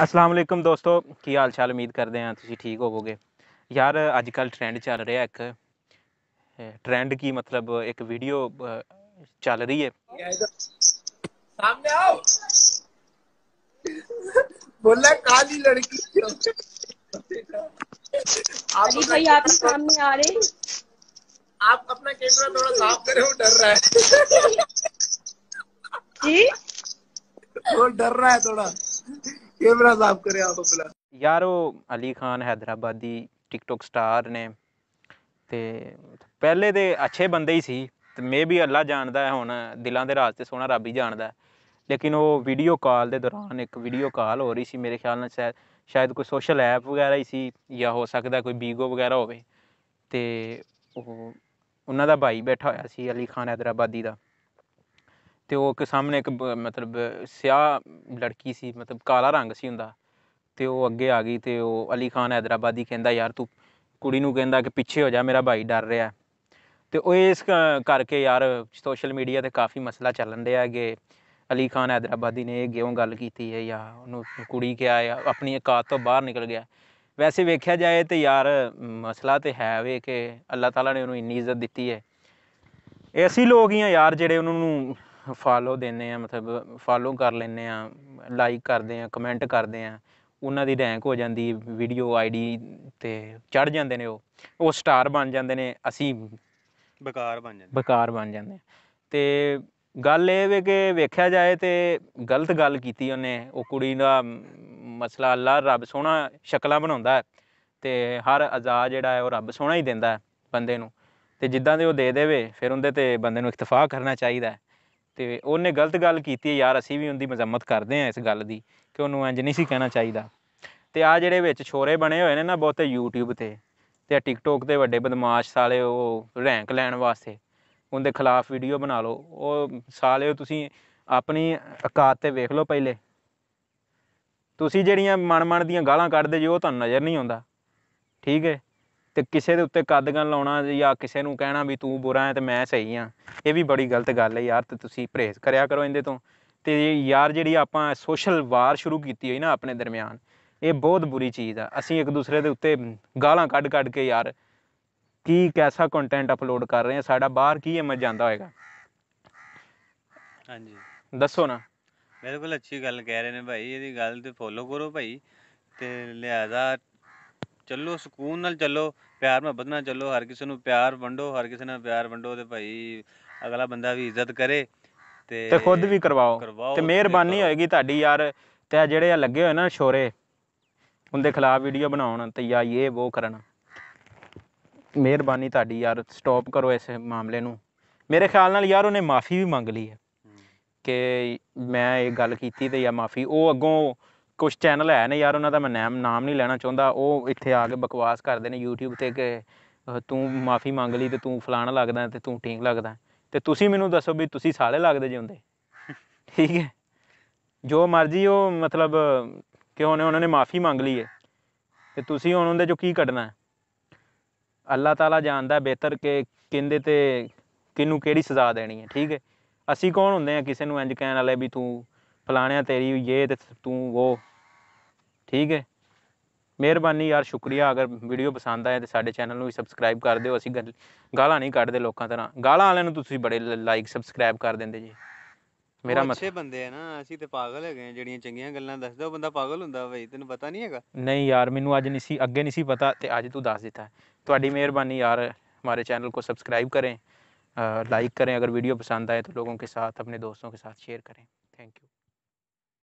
असलम दोस्तों की हाल चाल उम्मीद करते हैं तुम ठीक ਠੀਕ ਹੋਵੋਗੇ यार अजक ट्रेंड चल रहा ਰਿਹਾ ਇੱਕ ट्रेंड की मतलब एक वीडियो चल रही है सामने आओ बोला काली लड़की अली भाई आप सामने आ रहे आप अपना कैमरा थोड़ा साफ करें वो डर रहा है जी वो डर रहा है थोड़ा ਕੈਮਰਾ ਸਾਫ ਕਰਿਆ ਤੋਂ ਬਿਲਾ ਯਾਰ ਉਹ ਅਲੀ ਖਾਨ ਹైదరాబాద్ ਦੀ ਟਿਕਟੌਕ ਸਟਾਰ ਨੇ ਤੇ ਪਹਿਲੇ ਦੇ ਅੱਛੇ ਬੰਦੇ ਹੀ ਸੀ ਤੇ ਮੈਂ ਵੀ ਅੱਲਾ ਜਾਣਦਾ ਹੈ ਹੁਣ ਦਿਲਾਂ ਦੇ ਰਾਜ਼ ਤੇ ਸੋਹਣਾ ਰੱਬ ਹੀ ਜਾਣਦਾ ਲੇਕਿਨ ਉਹ ਵੀਡੀਓ ਕਾਲ ਦੇ ਦੌਰਾਨ ਇੱਕ ਵੀਡੀਓ ਕਾਲ ਹੋ ਰਹੀ ਸੀ ਮੇਰੇ ਖਿਆਲ ਨਾਲ ਸ਼ਾਇਦ ਸ਼ਾਇਦ ਕੋਈ ਸੋਸ਼ਲ ਐਪ ਵਗੈਰਾ ਹੀ ਸੀ ਜਾਂ ਹੋ ਸਕਦਾ ਕੋਈ ਬੀਗੋ ਵਗੈਰਾ ਹੋਵੇ ਤੇ ਉਹ ਉਹਨਾਂ ਦਾ ਭਾਈ ਬੈਠਾ ਹੋਇਆ ਸੀ ਅਲੀ ਖਾਨ ਹైదరాబాదੀ ਦਾ ਤੇ ਉਹ ਕਿ ਸਾਹਮਣੇ ਇੱਕ ਮਤਲਬ ਸਿਆਹ ਲੜਕੀ ਸੀ ਮਤਲਬ ਕਾਲਾ ਰੰਗ ਸੀ ਹੁੰਦਾ ਤੇ ਉਹ ਅੱਗੇ ਆ ਗਈ ਤੇ ਉਹ ਅਲੀ ਖਾਨ ਹੈਦਰਾਬਾਦੀ ਕਹਿੰਦਾ ਯਾਰ ਤੂੰ ਕੁੜੀ ਨੂੰ ਕਹਿੰਦਾ ਕਿ ਪਿੱਛੇ ਹੋ ਜਾ ਮੇਰਾ ਭਾਈ ਡਰ ਰਿਹਾ ਤੇ ਉਹ ਇਸ ਕਰਕੇ ਯਾਰ ਸੋਸ਼ਲ ਮੀਡੀਆ ਤੇ ਕਾਫੀ ਮਸਲਾ ਚੱਲਣ ਦੇ ਆਗੇ ਅਲੀ ਖਾਨ ਹੈਦਰਾਬਾਦੀ ਨੇ ਇਹ ਗਿਉਂ ਗੱਲ ਕੀਤੀ ਹੈ ਯਾ ਉਹਨੂੰ ਕੁੜੀ ਕਿਹਾ ਆ ਆਪਣੀ ਇਕਾਤ ਤੋਂ ਬਾਹਰ ਨਿਕਲ ਗਿਆ ਵੈਸੇ ਵੇਖਿਆ ਜਾਏ ਤੇ ਯਾਰ ਮਸਲਾ ਤੇ ਹੈ ਵੇ ਕਿ ਅੱਲਾਹ ਤਾਲਾ ਨੇ ਉਹਨੂੰ ਇੰਨੀ ਇੱਜ਼ਤ ਦਿੱਤੀ ਹੈ ਐਸੀ ਲੋਕ ਹੀ ਆ ਯਾਰ ਜਿਹੜੇ ਉਹਨਾਂ ਨੂੰ ਫਾਲੋ ਦਿੰਨੇ ਆ ਮਤਲਬ ਫਾਲੋ ਕਰ ਲੈਂਦੇ ਆ ਲਾਈਕ ਕਰਦੇ ਆ ਕਮੈਂਟ ਕਰਦੇ ਆ ਉਹਨਾਂ ਦੀ ਰੈਂਕ ਹੋ ਜਾਂਦੀ ਵੀਡੀਓ ਆਈਡੀ ਤੇ ਚੜ ਜਾਂਦੇ ਨੇ ਉਹ ਉਹ ਸਟਾਰ ਬਣ ਜਾਂਦੇ ਨੇ ਅਸੀਂ ਬਕਾਰ ਬਣ ਜਾਂਦੇ ਬਕਾਰ ਬਣ ਜਾਂਦੇ ਤੇ ਗੱਲ ਇਹ ਵੇ ਕਿ ਵੇਖਿਆ ਜਾਏ ਤੇ ਗਲਤ ਗੱਲ ਕੀਤੀ ਉਹਨੇ ਉਹ ਕੁੜੀ ਦਾ ਮਸਲਾ ਅੱਲਾ ਰੱਬ ਸੋਹਣਾ ਸ਼ਕਲਾਂ ਬਣਾਉਂਦਾ ਤੇ ਹਰ ਅਜ਼ਾ ਜਿਹੜਾ ਹੈ ਉਹ ਰੱਬ ਸੋਹਣਾ ਹੀ ਦਿੰਦਾ ਹੈ ਬੰਦੇ ਨੂੰ ਤੇ ਜਿੱਦਾਂ ਦੇ ਉਹ ਦੇ ਦੇਵੇ ਫਿਰ ਉਹਦੇ ਤੇ ਬੰਦੇ ਨੂੰ ਇਕਤਫਾ ਕਰਨਾ ਚਾਹੀਦਾ ਹੈ ਤੇ ਉਹਨੇ ਗਲਤ ਗੱਲ ਕੀਤੀ ਹੈ ਯਾਰ ਅਸੀਂ ਵੀ ਉਹਦੀ ਮਜ਼ਮਤ ਕਰਦੇ ਆ ਇਸ ਗੱਲ ਦੀ ਕਿ ਉਹਨੂੰ ਇੰਜ ਨਹੀਂ ਸੀ ਕਹਿਣਾ ਚਾਹੀਦਾ ਤੇ ਆ ਜਿਹੜੇ ਵਿੱਚ ਛੋਰੇ ਬਣੇ ਹੋਏ ਨੇ ਨਾ ਬਹੁਤੇ YouTube ਤੇ ਤੇ TikTok ਤੇ ਵੱਡੇ ਬਦਮਾਸ਼ ਸਾਲੇ ਉਹ ਰੈਂਕ ਲੈਣ ਵਾਸਤੇ ਉਹਦੇ ਖਿਲਾਫ ਵੀਡੀਓ ਬਣਾ ਲਓ ਉਹ ਸਾਲੇ ਤੁਸੀਂ ਆਪਣੀ ਔਕਾਤ ਤੇ ਵੇਖ ਲਓ ਪਹਿਲੇ ਤੁਸੀਂ ਜਿਹੜੀਆਂ ਮਨ-ਮਨ ਦੀਆਂ ਗਾਲਾਂ ਕੱਢਦੇ ਜੇ ਉਹ ਤੁਹਾਨੂੰ ਨਜ਼ਰ ਨਹੀਂ ਆਉਂਦਾ ਠੀਕ ਹੈ ਤੇ ਕਿਸੇ ਦੇ ਉੱਤੇ ਕੱਦ ਗਨ ਲਾਉਣਾ ਜਾਂ ਕਿਸੇ ਨੂੰ ਕਹਿਣਾ ਵੀ ਤੂੰ ਬੁਰਾ ਹੈ ਤੇ ਮੈਂ ਸਹੀ ਹਾਂ ਇਹ ਵੀ ਬੜੀ ਗਲਤ ਗੱਲ ਹੈ ਯਾਰ ਤੇ ਤੁਸੀਂ ਪ੍ਰੇਸ਼ ਕਰਿਆ ਕਰੋ ਇਹਦੇ ਤੋਂ ਤੇ ਯਾਰ ਜਿਹੜੀ ਆਪਾਂ ਸੋਸ਼ਲ ਵਾਰ ਸ਼ੁਰੂ ਕੀਤੀ ਹੋਈ ਨਾ ਆਪਣੇ ਦਰਮਿਆਨ ਇਹ ਬਹੁਤ ਬੁਰੀ ਚੀਜ਼ ਆ ਅਸੀਂ ਇੱਕ ਦੂਸਰੇ ਦੇ ਉੱਤੇ ਗਾਲਾਂ ਕੱਢ ਕੱਢ ਕੇ ਯਾਰ ਕੀ ਕੈਸਾ ਕੰਟੈਂਟ ਅਪਲੋਡ ਕਰ ਰਹੇ ਆ ਸਾਡਾ ਬਾਹਰ ਕੀ ਇਮੇਜ ਜਾਂਦਾ ਹੋਏਗਾ ਹਾਂਜੀ ਦੱਸੋ ਨਾ ਮੇਰੇ ਕੋਲ ਅੱਛੀ ਗੱਲ ਕਹਿ ਰਹੇ ਨੇ ਭਾਈ ਇਹਦੀ ਗੱਲ ਤੇ ਫੋਲੋ ਕਰੋ ਭਾਈ ਤੇ ਲਿਆਦਾ ਚੱਲੋ ਸਕੂਨ ਨਾਲ ਚੱਲੋ ਪਿਆਰ ਮੁਹੱਬਤ ਨਾਲ ਚੱਲੋ ਹਰ ਕਿਸੇ ਨੂੰ ਪਿਆਰ ਵੰਡੋ ਹਰ ਕਿਸੇ ਨਾਲ ਪਿਆਰ ਵੰਡੋ ਤੇ ਭਾਈ ਅਗਲਾ ਬੰਦਾ ਵੀ ਇੱਜ਼ਤ ਕਰੇ ਤੇ ਤੇ ਖੁਦ ਵੀ ਕਰਵਾਓ ਤੇ ਮਿਹਰਬਾਨੀ ਹੋਏਗੀ ਤੁਹਾਡੀ ਯਾਰ ਤੇ ਜਿਹੜੇ ਆ ਲੱਗੇ ਹੋਏ ਨਾ ਸ਼ੋਰੇ ਉਹਦੇ ਖਿਲਾਫ ਵੀਡੀਓ ਬਣਾਉਣ ਤੇ ਯਾ ਇਹ ਉਹ ਕਰਨ ਮਿਹਰਬਾਨੀ ਤੁਹਾਡੀ ਯਾਰ ਸਟਾਪ ਕਰੋ ਇਸ ਮਾਮਲੇ ਨੂੰ ਮੇਰੇ ਖਿਆਲ ਨਾਲ ਯਾਰ ਉਹਨੇ ਮਾਫੀ ਵੀ ਮੰਗ ਲਈ ਹੈ ਕਿ ਮੈਂ ਇਹ ਗੱਲ ਕੀਤੀ ਤੇ ਯਾ ਮਾਫੀ ਉਹ ਅੱਗੋਂ ਕੁਝ ਚੈਨਲ ਹੈ ਨੇ ਯਾਰ ਉਹਨਾਂ ਦਾ ਮੈਂ ਨਾਮ ਨਾਮ ਨਹੀਂ ਲੈਣਾ ਚਾਹੁੰਦਾ ਉਹ ਇੱਥੇ ਆ ਕੇ ਬਕਵਾਸ ਕਰਦੇ ਨੇ YouTube ਤੇ ਕਿ ਤੂੰ ਮਾਫੀ ਮੰਗ ਲਈ ਤੇ ਤੂੰ ਫਲਾਣਾ ਲੱਗਦਾ ਤੇ ਤੂੰ ਠੀਕ ਲੱਗਦਾ ਤੇ ਤੁਸੀਂ ਮੈਨੂੰ ਦੱਸੋ ਵੀ ਤੁਸੀਂ ਸਾਲੇ ਲੱਗਦੇ ਜੀ ਹੁੰਦੇ ਠੀਕ ਹੈ ਜੋ ਮਰਜ਼ੀ ਉਹ ਮਤਲਬ ਕਿ ਨੇ ਉਹਨਾਂ ਨੇ ਮਾਫੀ ਮੰਗ ਲਈ ਹੈ ਤੇ ਤੁਸੀਂ ਹੁਣ ਉਹਦੇ ਚੋਂ ਕੀ ਕੱਢਣਾ ਅੱਲਾਹ ਤਾਲਾ ਜਾਣਦਾ ਬਿਹਤਰ ਕਿ ਕਿੰਦੇ ਤੇ ਕਿਨੂੰ ਕਿਹੜੀ ਸਜ਼ਾ ਦੇਣੀ ਹੈ ਠੀਕ ਹੈ ਅਸੀਂ ਕੌਣ ਹੁੰਦੇ ਆ ਕਿਸੇ ਨੂੰ ਇੰਜ ਕਹਿਣ ਵਾਲੇ ਵੀ ਤੂੰ ਫਲਾਣਿਆ ਤੇਰੀ ਇਹ ਤੇ ਤੂੰ ਉਹ ਠੀਕ ਹੈ ਮਿਹਰਬਾਨੀ ਯਾਰ ਸ਼ੁਕਰੀਆ ਅਗਰ ਵੀਡੀਓ ਪਸੰਦ ਆਇਆ ਤੇ ਸਾਡੇ ਚੈਨਲ ਨੂੰ ਵੀ ਸਬਸਕ੍ਰਾਈਬ ਕਰ ਦਿਓ ਅਸੀਂ ਗਾਲਾਂ ਨਹੀਂ ਕੱਢਦੇ ਲੋਕਾਂ ਤਰ੍ਹਾਂ ਗਾਲਾਂ ਵਾਲਿਆਂ ਨੂੰ ਤੁਸੀਂ ਬੜੇ ਲਾਈਕ ਸਬਸਕ੍ਰਾਈਬ ਕਰ ਦਿੰਦੇ ਜੀ ਮੇਰਾ ਮਤ ਅੱਛੇ ਬੰਦੇ ਆ ਨਾ ਅਸੀਂ ਤੇ ਪਾਗਲ ਹੈਗੇ ਜਿਹੜੀਆਂ ਚੰਗੀਆਂ ਗੱਲਾਂ ਦੱਸਦਾ ਉਹ ਬੰਦਾ ਪਾਗਲ ਹੁੰਦਾ ਭਾਈ ਤੈਨੂੰ ਪਤਾ ਨਹੀਂ ਹੈਗਾ ਨਹੀਂ ਯਾਰ ਮੈਨੂੰ ਅੱਜ ਨਹੀਂ ਸੀ ਅੱਗੇ ਨਹੀਂ ਸੀ ਪਤਾ ਤੇ ਅੱਜ ਤੂੰ ਦੱਸ ਦਿੱਤਾ ਤੁਹਾਡੀ ਮਿਹਰਬਾਨੀ ਯਾਰ ਮਾਰੇ ਚੈਨਲ ਕੋ ਸਬਸਕ੍ਰਾਈਬ ਕਰੇ ਲਾਈਕ ਕਰੇ ਅਗਰ ਵੀਡੀਓ ਪਸੰਦ ਆਏ ਤਾਂ ਲੋਕਾਂ ਕੇ ਸਾਥ ਆਪਣੇ ਦੋਸਤੋਂ ਕੇ ਸਾਥ ਸ਼ੇਅਰ ਕਰੇ ਥੈਂਕ ਯੂ